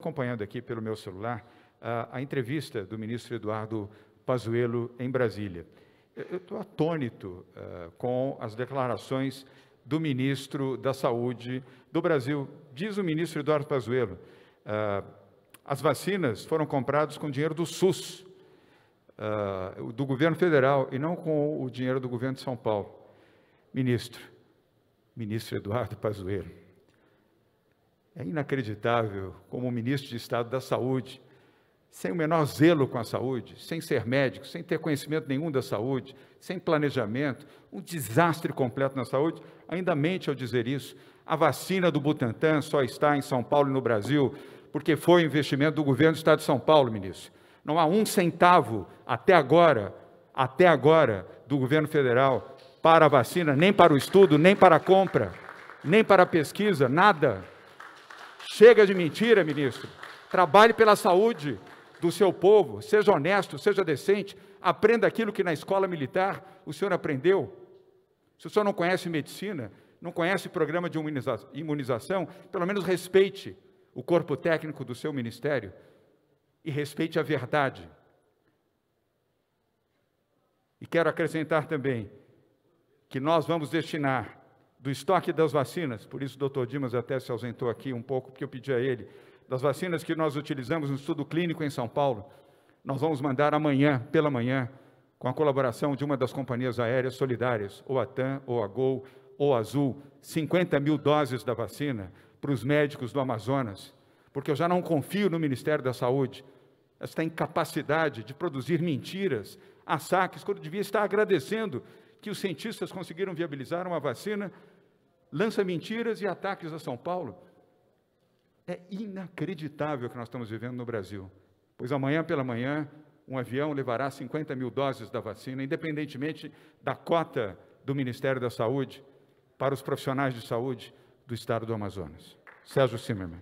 acompanhando aqui pelo meu celular a, a entrevista do ministro Eduardo Pazuello em Brasília. Eu estou atônito uh, com as declarações do ministro da Saúde do Brasil. Diz o ministro Eduardo Pazuello, uh, as vacinas foram compradas com dinheiro do SUS, uh, do governo federal, e não com o dinheiro do governo de São Paulo. Ministro, ministro Eduardo Pazuello, é inacreditável como o ministro de Estado da Saúde, sem o menor zelo com a saúde, sem ser médico, sem ter conhecimento nenhum da saúde, sem planejamento, um desastre completo na saúde, ainda mente ao dizer isso. A vacina do Butantan só está em São Paulo e no Brasil porque foi investimento do governo do Estado de São Paulo, ministro. Não há um centavo até agora, até agora, do governo federal para a vacina, nem para o estudo, nem para a compra, nem para a pesquisa, nada. Chega de mentira, ministro. Trabalhe pela saúde do seu povo, seja honesto, seja decente, aprenda aquilo que na escola militar o senhor aprendeu. Se o senhor não conhece medicina, não conhece programa de imunização, pelo menos respeite o corpo técnico do seu ministério e respeite a verdade. E quero acrescentar também que nós vamos destinar do estoque das vacinas, por isso o doutor Dimas até se ausentou aqui um pouco, porque eu pedi a ele, das vacinas que nós utilizamos no estudo clínico em São Paulo, nós vamos mandar amanhã, pela manhã, com a colaboração de uma das companhias aéreas solidárias, ou a TAM, ou a Gol, ou a Azul, 50 mil doses da vacina para os médicos do Amazonas, porque eu já não confio no Ministério da Saúde, esta incapacidade de produzir mentiras, a saques, quando devia estar agradecendo que os cientistas conseguiram viabilizar uma vacina, lança mentiras e ataques a São Paulo. É inacreditável o que nós estamos vivendo no Brasil. Pois amanhã pela manhã, um avião levará 50 mil doses da vacina, independentemente da cota do Ministério da Saúde, para os profissionais de saúde do estado do Amazonas. Sérgio Zimmermann.